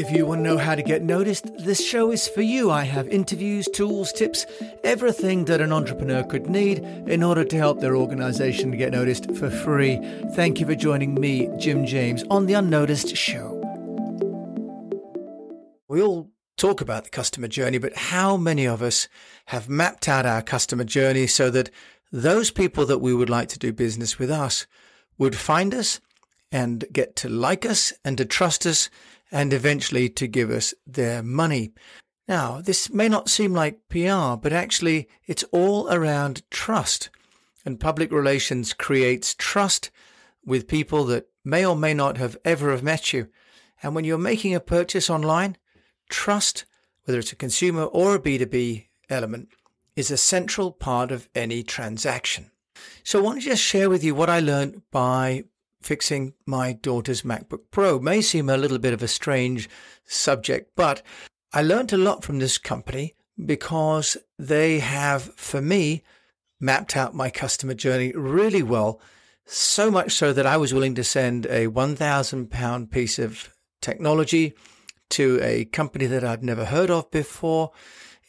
If you want to know how to get noticed, this show is for you. I have interviews, tools, tips, everything that an entrepreneur could need in order to help their organization get noticed for free. Thank you for joining me, Jim James, on The Unnoticed Show. We all talk about the customer journey, but how many of us have mapped out our customer journey so that those people that we would like to do business with us would find us and get to like us and to trust us and eventually to give us their money. Now, this may not seem like PR, but actually it's all around trust. And public relations creates trust with people that may or may not have ever have met you. And when you're making a purchase online, trust, whether it's a consumer or a B2B element, is a central part of any transaction. So I want to just share with you what I learned by fixing my daughter's MacBook Pro. May seem a little bit of a strange subject, but I learned a lot from this company because they have, for me, mapped out my customer journey really well. So much so that I was willing to send a £1,000 piece of technology to a company that I'd never heard of before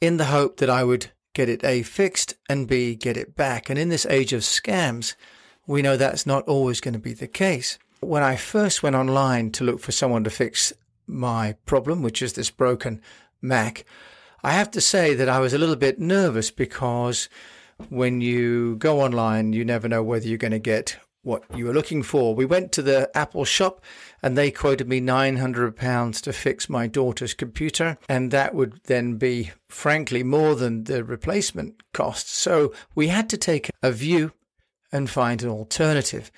in the hope that I would get it A, fixed, and B, get it back. And in this age of scams, we know that's not always going to be the case. When I first went online to look for someone to fix my problem, which is this broken Mac, I have to say that I was a little bit nervous because when you go online, you never know whether you're going to get what you were looking for. We went to the Apple shop and they quoted me £900 to fix my daughter's computer. And that would then be, frankly, more than the replacement cost. So we had to take a view and find an alternative.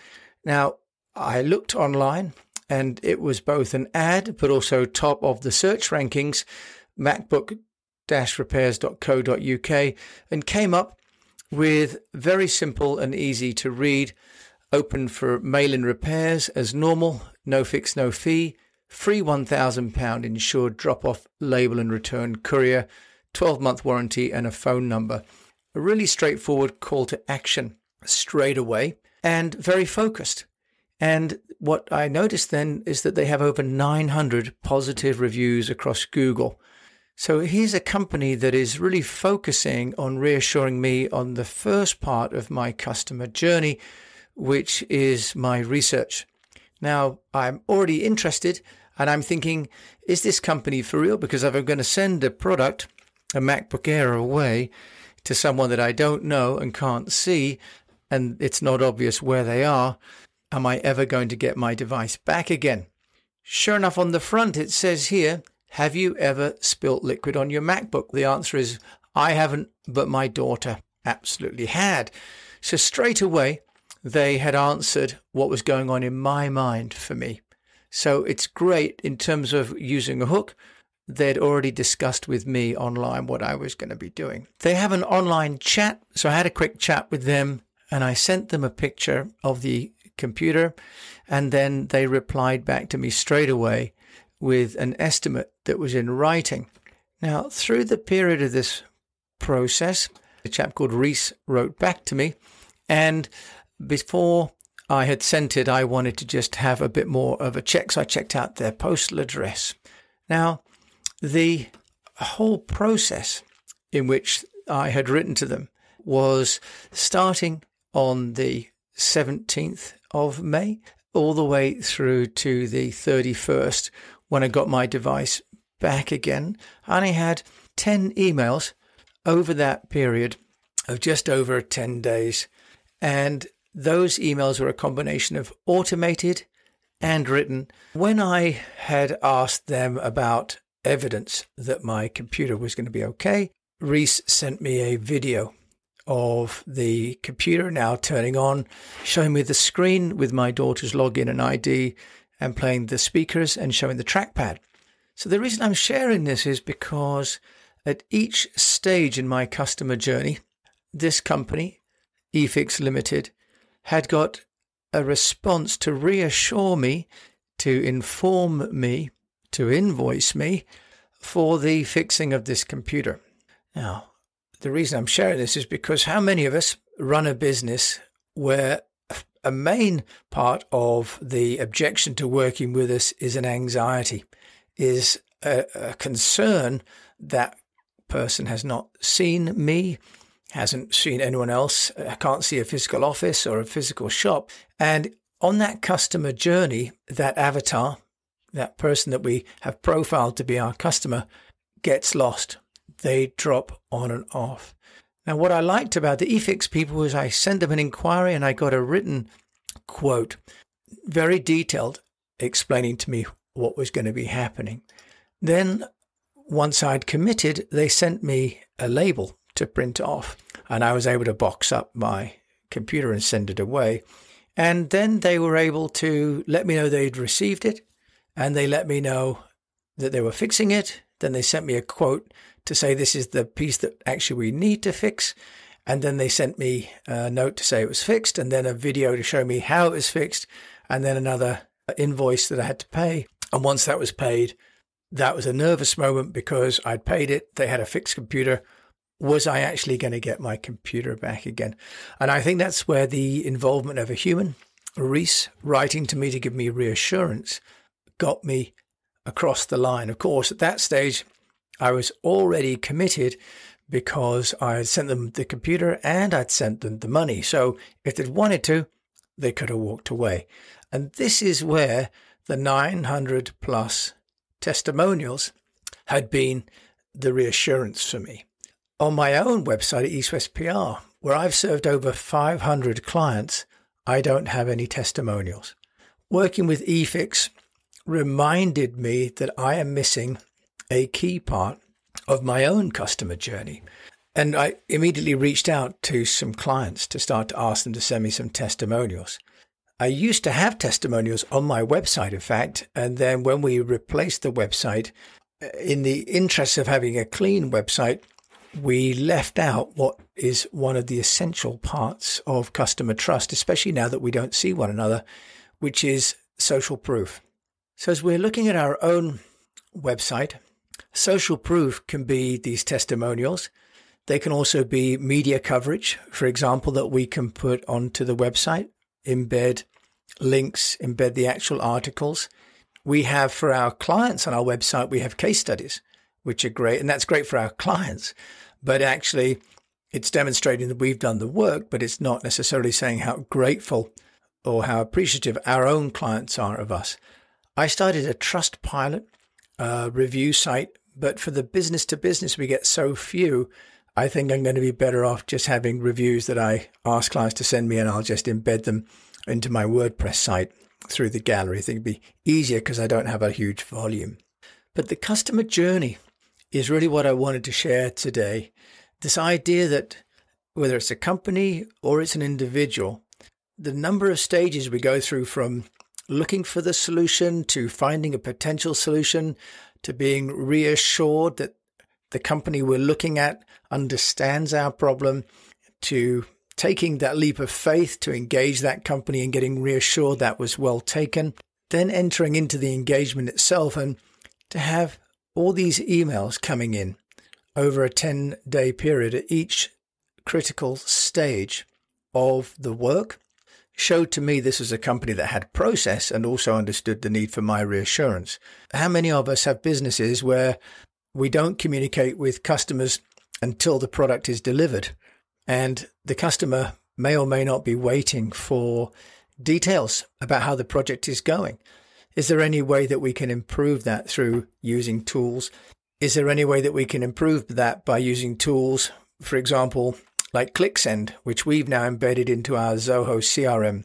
Now, I looked online and it was both an ad but also top of the search rankings, MacBook repairs.co.uk, and came up with very simple and easy to read open for mail in repairs as normal, no fix, no fee, free £1,000 insured drop off, label and return courier, 12 month warranty, and a phone number. A really straightforward call to action straight away and very focused. And what I noticed then is that they have over 900 positive reviews across Google. So here's a company that is really focusing on reassuring me on the first part of my customer journey, which is my research. Now, I'm already interested and I'm thinking, is this company for real? Because if I'm going to send a product, a MacBook Air, away to someone that I don't know and can't see, and it's not obvious where they are, am I ever going to get my device back again? Sure enough, on the front it says here, have you ever spilt liquid on your MacBook? The answer is, I haven't, but my daughter absolutely had. So straight away, they had answered what was going on in my mind for me. So it's great in terms of using a hook. They'd already discussed with me online what I was going to be doing. They have an online chat. So I had a quick chat with them and I sent them a picture of the computer, and then they replied back to me straight away with an estimate that was in writing. Now, through the period of this process, a chap called Reese wrote back to me, and before I had sent it, I wanted to just have a bit more of a check, so I checked out their postal address. Now, the whole process in which I had written to them was starting on the 17th of May all the way through to the 31st when I got my device back again. And I had 10 emails over that period of just over 10 days. And those emails were a combination of automated and written. When I had asked them about evidence that my computer was going to be okay, Reese sent me a video of the computer now turning on, showing me the screen with my daughter's login and ID, and playing the speakers and showing the trackpad. So the reason I'm sharing this is because at each stage in my customer journey, this company, eFix Limited, had got a response to reassure me, to inform me, to invoice me for the fixing of this computer. Now, the reason I'm sharing this is because how many of us run a business where a main part of the objection to working with us is an anxiety, is a, a concern that person has not seen me, hasn't seen anyone else, I uh, can't see a physical office or a physical shop. And on that customer journey, that avatar, that person that we have profiled to be our customer, gets lost they drop on and off. Now, what I liked about the EFIX people was I sent them an inquiry and I got a written quote, very detailed, explaining to me what was going to be happening. Then, once I'd committed, they sent me a label to print off, and I was able to box up my computer and send it away. And then they were able to let me know they'd received it, and they let me know that they were fixing it. Then they sent me a quote to say this is the piece that actually we need to fix. And then they sent me a note to say it was fixed, and then a video to show me how it was fixed, and then another uh, invoice that I had to pay. And once that was paid, that was a nervous moment because I'd paid it, they had a fixed computer. Was I actually going to get my computer back again? And I think that's where the involvement of a human, Reese, writing to me to give me reassurance, got me across the line. Of course, at that stage, I was already committed because I had sent them the computer and I'd sent them the money. So if they'd wanted to, they could have walked away. And this is where the 900 plus testimonials had been the reassurance for me. On my own website at East West PR, where I've served over 500 clients, I don't have any testimonials. Working with eFix reminded me that I am missing a key part of my own customer journey. And I immediately reached out to some clients to start to ask them to send me some testimonials. I used to have testimonials on my website, in fact. And then when we replaced the website, uh, in the interest of having a clean website, we left out what is one of the essential parts of customer trust, especially now that we don't see one another, which is social proof. So, as we're looking at our own website, Social proof can be these testimonials. They can also be media coverage, for example, that we can put onto the website, embed links, embed the actual articles. We have for our clients on our website, we have case studies, which are great. And that's great for our clients. But actually, it's demonstrating that we've done the work, but it's not necessarily saying how grateful or how appreciative our own clients are of us. I started a trust pilot uh, review site, but for the business to business, we get so few. I think I'm going to be better off just having reviews that I ask clients to send me, and I'll just embed them into my WordPress site through the gallery. I think it'd be easier because I don't have a huge volume. But the customer journey is really what I wanted to share today. This idea that whether it's a company or it's an individual, the number of stages we go through from looking for the solution to finding a potential solution to being reassured that the company we're looking at understands our problem to taking that leap of faith to engage that company and getting reassured that was well taken, then entering into the engagement itself and to have all these emails coming in over a 10 day period at each critical stage of the work showed to me this is a company that had process and also understood the need for my reassurance. How many of us have businesses where we don't communicate with customers until the product is delivered? And the customer may or may not be waiting for details about how the project is going. Is there any way that we can improve that through using tools? Is there any way that we can improve that by using tools, for example, like ClickSend, which we've now embedded into our Zoho CRM.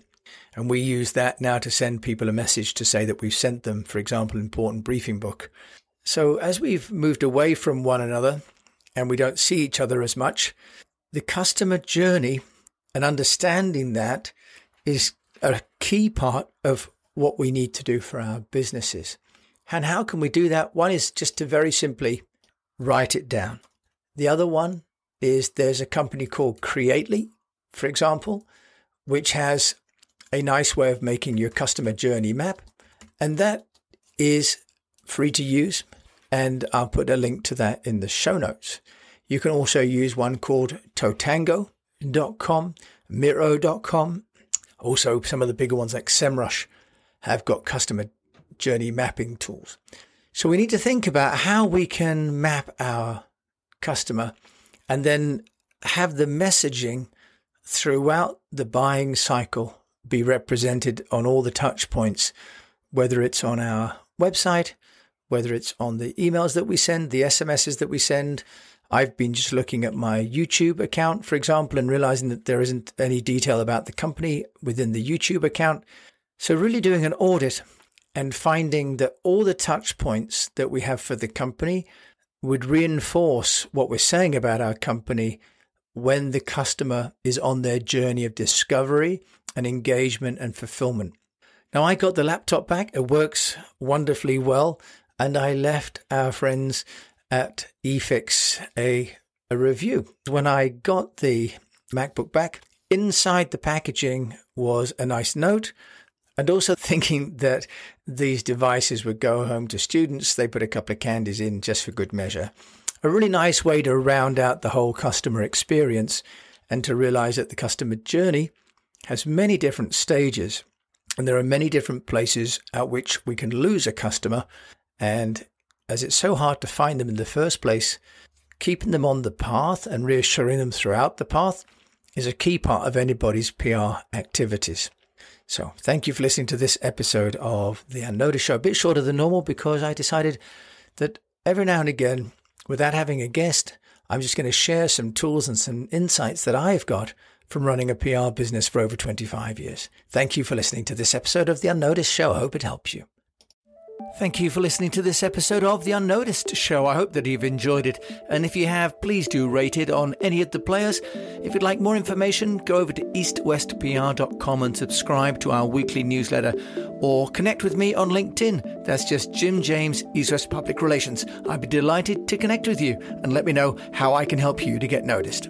And we use that now to send people a message to say that we've sent them, for example, an important briefing book. So as we've moved away from one another and we don't see each other as much, the customer journey and understanding that is a key part of what we need to do for our businesses. And how can we do that? One is just to very simply write it down. The other one is there's a company called Creately, for example, which has a nice way of making your customer journey map. And that is free to use. And I'll put a link to that in the show notes. You can also use one called Totango.com, Miro.com. Also, some of the bigger ones like SEMrush have got customer journey mapping tools. So we need to think about how we can map our customer and then have the messaging throughout the buying cycle be represented on all the touch points, whether it's on our website, whether it's on the emails that we send, the SMSs that we send. I've been just looking at my YouTube account, for example, and realizing that there isn't any detail about the company within the YouTube account. So, really doing an audit and finding that all the touch points that we have for the company, would reinforce what we're saying about our company when the customer is on their journey of discovery and engagement and fulfillment. Now, I got the laptop back, it works wonderfully well, and I left our friends at eFix a, a review. When I got the MacBook back, inside the packaging was a nice note and also thinking that these devices would go home to students, they put a couple of candies in just for good measure. A really nice way to round out the whole customer experience and to realize that the customer journey has many different stages and there are many different places at which we can lose a customer. And as it's so hard to find them in the first place, keeping them on the path and reassuring them throughout the path is a key part of anybody's PR activities. So thank you for listening to this episode of The Unnoticed Show. A bit shorter than normal because I decided that every now and again, without having a guest, I'm just going to share some tools and some insights that I've got from running a PR business for over 25 years. Thank you for listening to this episode of The Unnoticed Show. I hope it helps you. Thank you for listening to this episode of The Unnoticed Show. I hope that you've enjoyed it. And if you have, please do rate it on any of the players. If you'd like more information, go over to eastwestpr.com and subscribe to our weekly newsletter or connect with me on LinkedIn. That's just Jim James, East West Public Relations. I'd be delighted to connect with you and let me know how I can help you to get noticed.